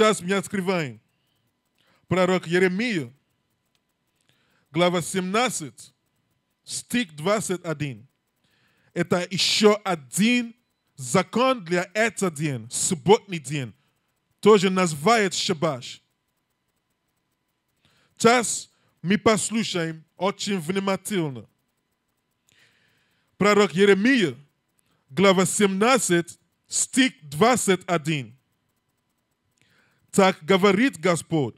сейчас меня скрываем. Пророк Еремия, глава 17, стих 21. Это еще один закон для этого день, субботний день, тоже называет шабаш. Сейчас мы послушаем очень внимательно. Пророк Еремия, глава 17, стих 21. Так говорит Господь.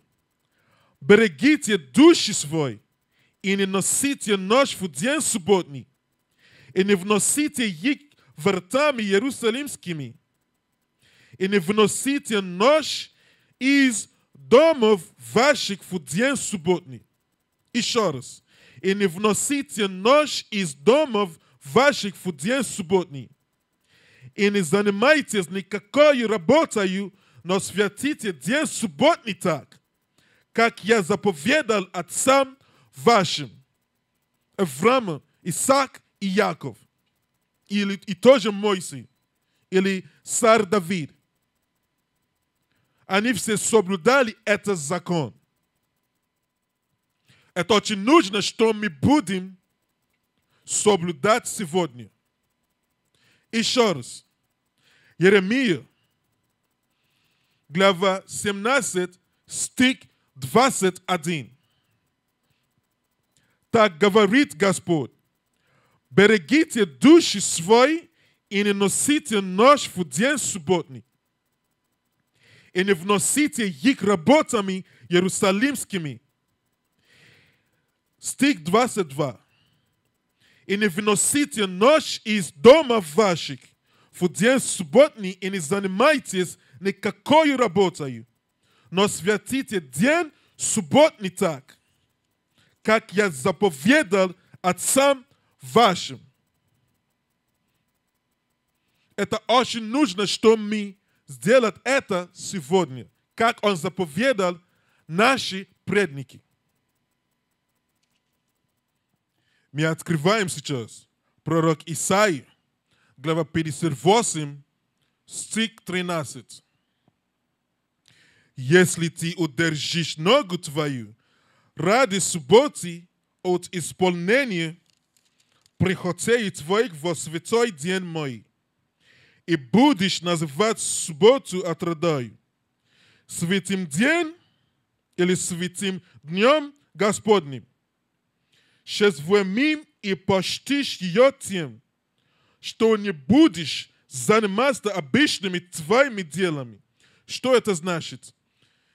Берегите души свои, и не носите нож в день субботний, и не вносите их вратами иерусалимскими, и не вносите нож из домов ваших в день субботний. Еще раз. И не вносите нож из домов ваших в день субботний. И не занимайтесь никакой работою, но святите день субботний так, как я заповедал отцам вашим, Эврама, Исаак и Яков, или, и тоже Моисей, или царь Давид. Они все соблюдали этот закон. Это очень нужно, что мы будем соблюдать сегодня. Еще раз. Еремия глава 17, стих 21. Так говорит Господь, берегите души свои и не носите нож в день субботний, и не вносите их работами иерусалимскими. Стих 22. И не вносите нож из дома ваших в день субботний, и не занимайтесь никакой работою, но святите день субботний так, как я заповедал отцам вашим. Это очень нужно, что мы сделать это сегодня, как он заповедал наши предники. Мы открываем сейчас пророк Исаия, глава 58, стих 13 если ты удержишь ногу твою ради субботы от исполнения прихотей твоих во святой день мой, и будешь называть субботу отрадой, святым день или святым днем Господним, шезвемим и почтишь ее тем, что не будешь заниматься обычными твоими делами. Что это значит?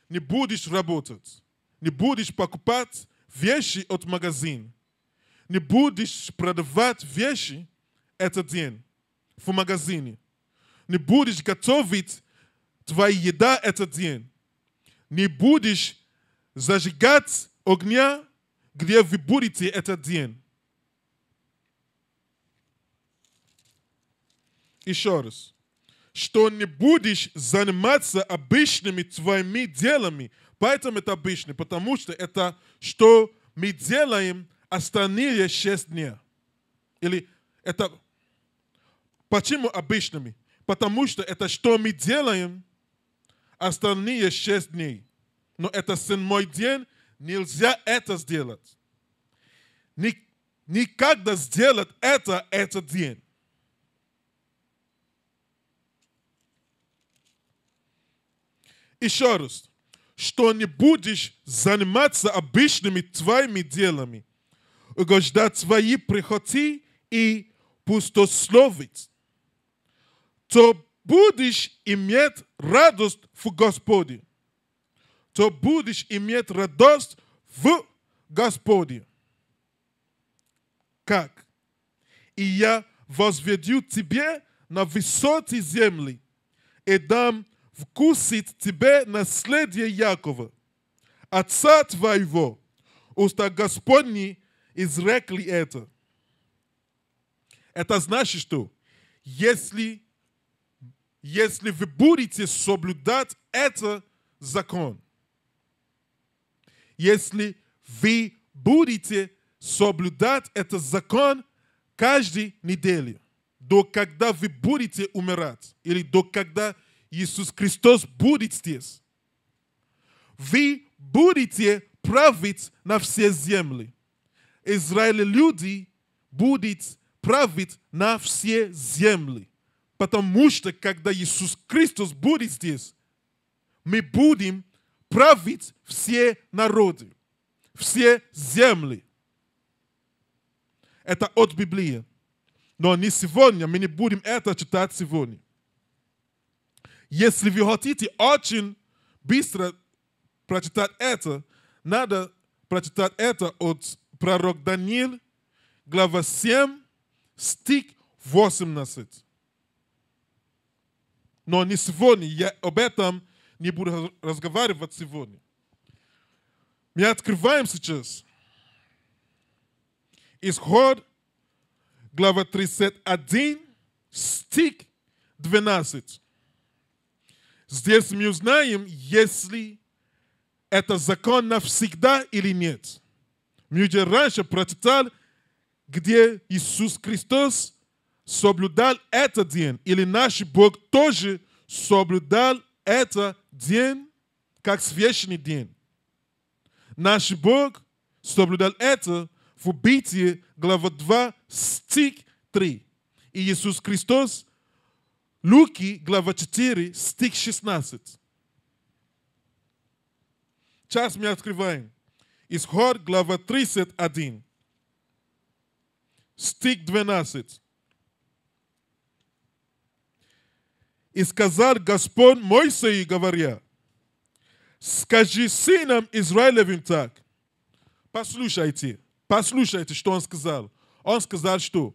не будешь работать, не будешь покупать вещи от магазин, не будешь продавать вещи этот день в магазине, не будешь готовить твоя еда этот день, не будешь зажигать огня, где вы будете этот день. Еще раз что не будешь заниматься обычными твоими делами. Поэтому это обычно, потому что это, что мы делаем остальные шесть дней. Или это... Почему обычными? Потому что это, что мы делаем остальные шесть дней. Но это седьмой день, нельзя это сделать. Никогда сделать это этот день. Еще раз, что не будешь заниматься обычными твоими делами, угождать твои прихоти и пустословить, то будешь иметь радость в Господе. То будешь иметь радость в Господе. Как? И я возведу тебе на высоте земли и дам вкусит тебе наследие Якова, отца твоего. Уста Господни изрекли это. Это значит, что если, если вы будете соблюдать этот закон, если вы будете соблюдать этот закон каждую неделю, до когда вы будете умирать, или до когда вы Иисус Христос будет здесь. Вы будете править на все земли. Израиль люди будут править на все земли. Потому что когда Иисус Христос будет здесь, мы будем править все народы, все земли. Это от Библии. Но не сегодня, мы не будем это читать сегодня. Если вы хотите очень быстро прочитать это, надо прочитать это от пророка Даниил, глава 7, стих 18. Но не сегодня, я об этом не буду разговаривать сегодня. Мы открываем сейчас Исход, глава 31, стих 12. Здесь мы узнаем, если это закон навсегда или нет. Мы уже раньше прочитали, где Иисус Христос соблюдал этот день, или наш Бог тоже соблюдал этот день, как священный день. Наш Бог соблюдал это в убитии, глава 2, стих 3. И Иисус Христос Луки глава 4, стих 16. Сейчас мы открываем. Исход, глава 31, стих 12. И сказал Господь Моисею, говоря, скажи сынам Израилевым так. Послушайте, послушайте, что он сказал. Он сказал, что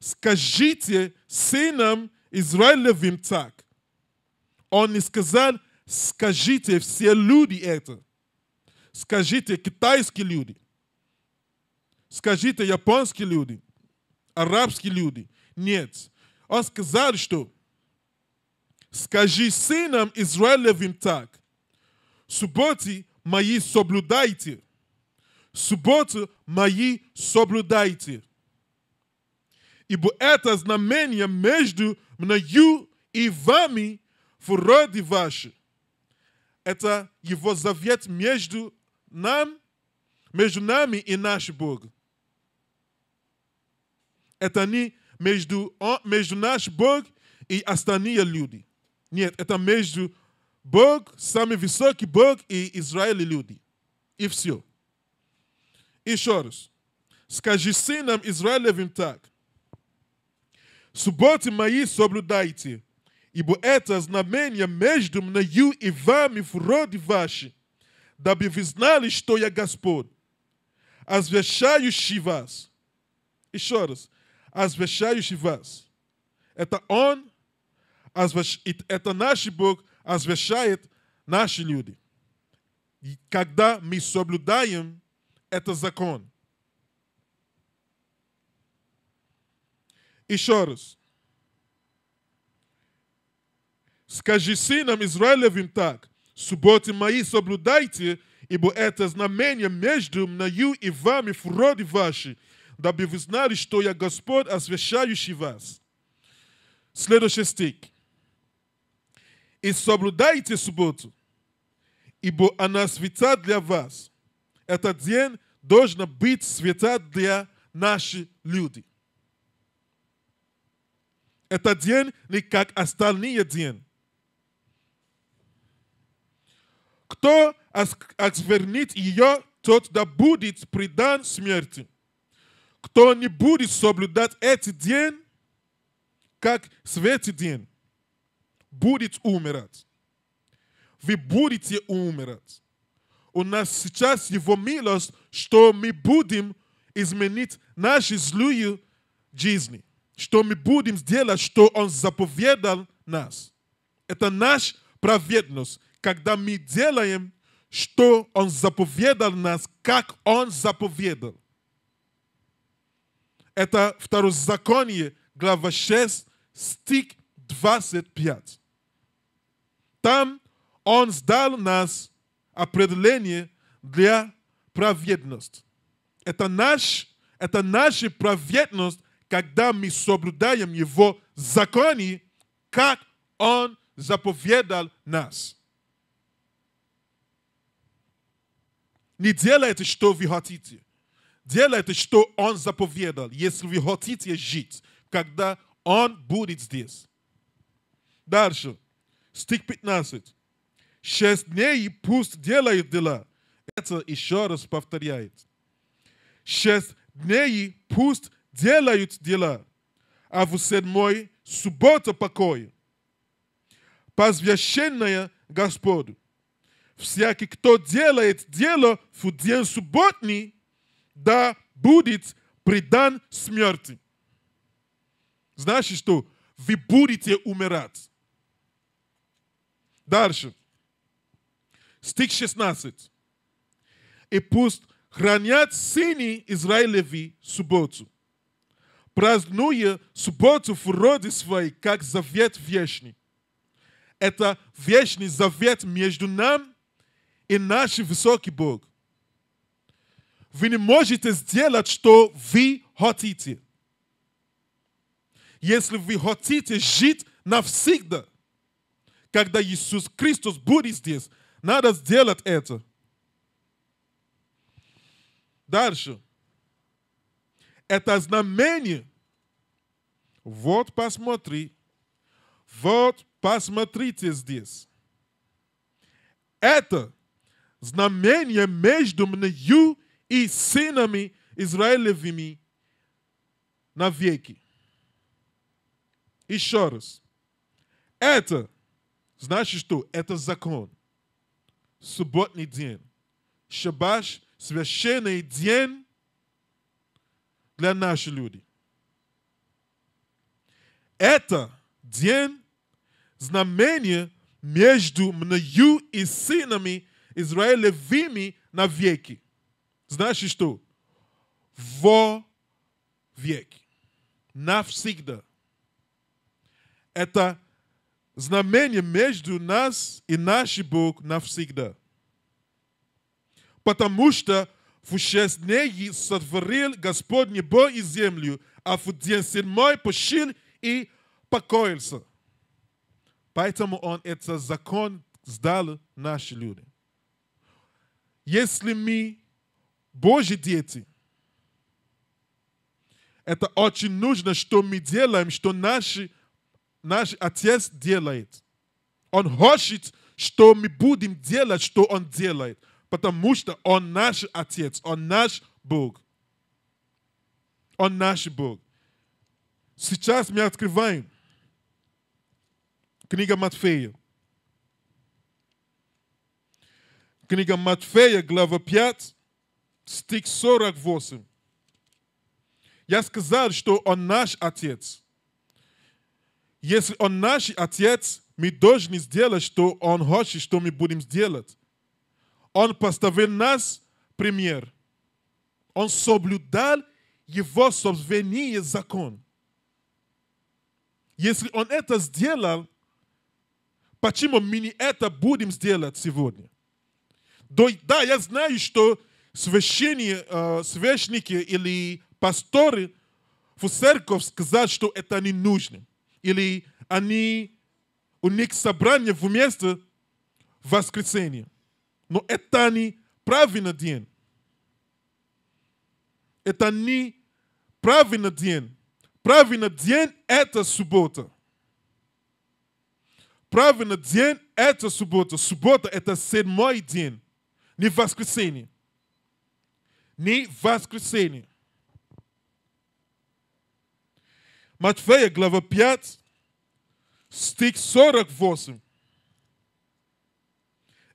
скажите сынам Израилевим так. Он не сказал, скажите все люди это. Скажите китайские люди. Скажите японские люди. Арабские люди. Нет. Он сказал, что скажи сынам Израилевим так. Субботы мои соблюдайте. Субботу мои соблюдайте. Ибо это знамение между мною и вами в роде ваши. Это его завет между нам, между нами и нашим Богом. Это не между, между наш Бог и остальные люди. Нет, это между Бог, самый высокий Бог и Израиль люди. И все. Еще раз. Скажи сынам Израилевым так. Субботы мои соблюдайте, ибо это знамение между мною и вами в роде ваши, дабы вы знали, что я Господь, озвещающий вас. Еще раз, озвещающий вас. Это Он, озвещ... это наш Бог озвещает наши люди. Когда мы соблюдаем этот закон, и choros. Скажи сынам Израилевым так, субботы мои соблюдайте, ибо это знамение между мною и вами в роде ваши, дабы вы знали, что я Господь, освящающий вас. Следующий стих. И соблюдайте субботу, ибо она свята для вас. Этот день должен быть свята для наших людей. Этот день не как остальные день. Кто отвернет ее, тот да будет предан смерти. Кто не будет соблюдать этот день, как светлый день, будет умирать. Вы будете умирать. У нас сейчас его милость, что мы будем изменить наши злую жизнь что мы будем делать, что Он заповедал нас. Это наш праведность, когда мы делаем, что Он заповедал нас, как Он заповедал. Это второзаконие, глава 6, стих 25. Там Он сдал нас определение для праведности. Это, наш, это наша праведность, когда мы соблюдаем Его законы, как Он заповедал нас. Не делайте, что вы хотите. Делайте, что Он заповедал, если вы хотите жить, когда Он будет здесь. Дальше. Стих 15. Шесть дней пусть делает дела. Это еще раз повторяет. Шесть дней пусть делают дела, а в седьмой суббота покоя. Позвященная Господу. Всякий, кто делает дело в день субботний, да будет предан смерти. Значит, что вы будете умирать. Дальше. Стих 16. И пусть хранят сыны Израилеви субботу, празднуя субботу в роде своей, как завет вечный. Это вечный завет между нам и наш высокий Бог. Вы не можете сделать, что вы хотите. Если вы хотите жить навсегда, когда Иисус Христос будет здесь, надо сделать это. Дальше. Это знамение. Вот посмотри. Вот посмотрите здесь. Это знамение между мною и сынами Израилевыми навеки. Еще раз. Это значит что? Это закон. Субботний день. Шабаш – священный день для наших людей. Это день знамения между мною и сынами Израилевыми веки. Значит что? Во веки. Навсегда. Это знамение между нас и нашим Бог навсегда. Потому что в шесть дней сотворил Господь небо и землю, а в день седьмой пошил и покоился. Поэтому он этот закон сдал наши люди. Если мы Божьи дети, это очень нужно, что мы делаем, что наш наш Отец делает. Он хочет, что мы будем делать, что Он делает – потому что Он наш Отец, Он наш Бог. Он наш Бог. Сейчас мы открываем книга Матфея. Книга Матфея, глава 5, стих 48. Я сказал, что Он наш Отец. Если Он наш Отец, мы должны сделать, что Он хочет, что мы будем сделать. Он поставил нас пример. Он соблюдал его собственный закон. Если он это сделал, почему мы не это будем делать сегодня? Да, я знаю, что священники, э, священники или пасторы в церковь сказали, что это не нужно. Или они, у них собрание вместо Воскресения но это не правильный день. Это не правильный день. Правильный день – это суббота. Правильный день – это суббота. Суббота – это седьмой день. Не воскресенье. Не воскресенье. Матфея, глава 5, стих 48.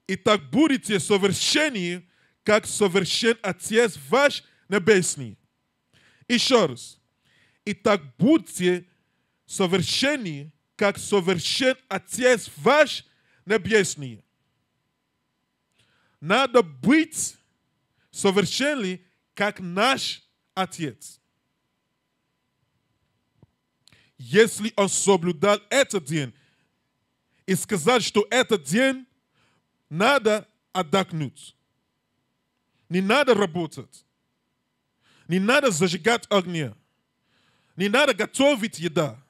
И так будете совершенны, как совершен Отец ваш Небесный. Еще раз. и так будьте совершенны, как совершен Отец ваш Небесный. Надо быть совершенны, как наш Отец. Если он соблюдал этот день и сказать, что этот день надо отдохнуть. Не надо работать. Не надо зажигать огня. Не надо готовить еда.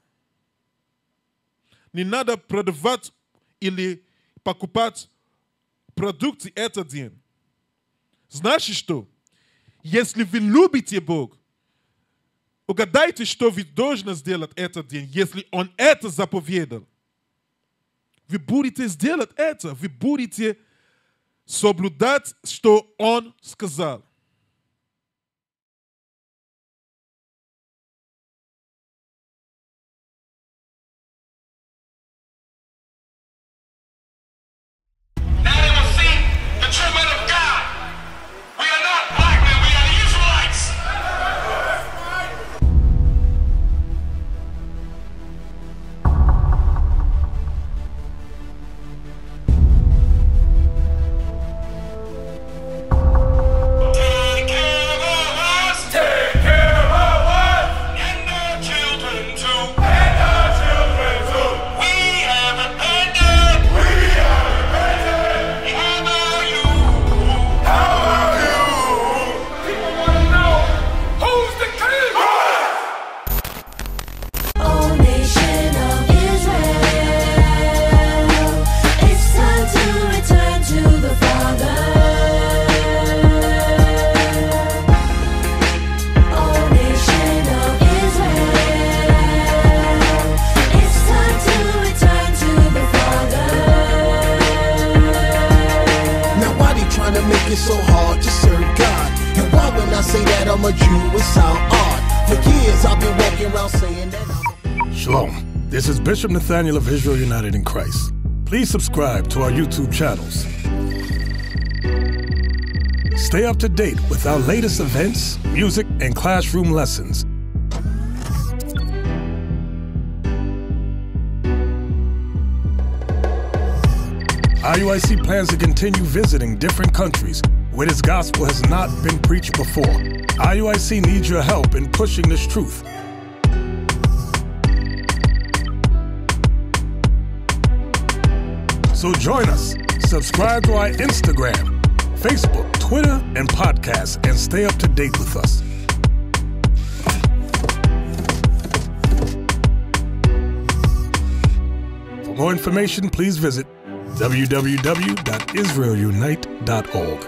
Не надо продавать или покупать продукты этот день. Знаешь что? Если вы любите Бог, угадайте, что вы должны сделать этот день, если Он это заповедал. Вы будете сделать это, вы будете соблюдать, что Он сказал. sound For years I've been walking around saying that Shalom. This is Bishop Nathaniel of Israel United in Christ. Please subscribe to our YouTube channels. Stay up to date with our latest events, music, and classroom lessons. IUIC plans to continue visiting different countries where this gospel has not been preached before. IUIC needs your help in pushing this truth. So join us. Subscribe to our Instagram, Facebook, Twitter, and podcast, and stay up to date with us. For more information, please visit www.israelunite.org.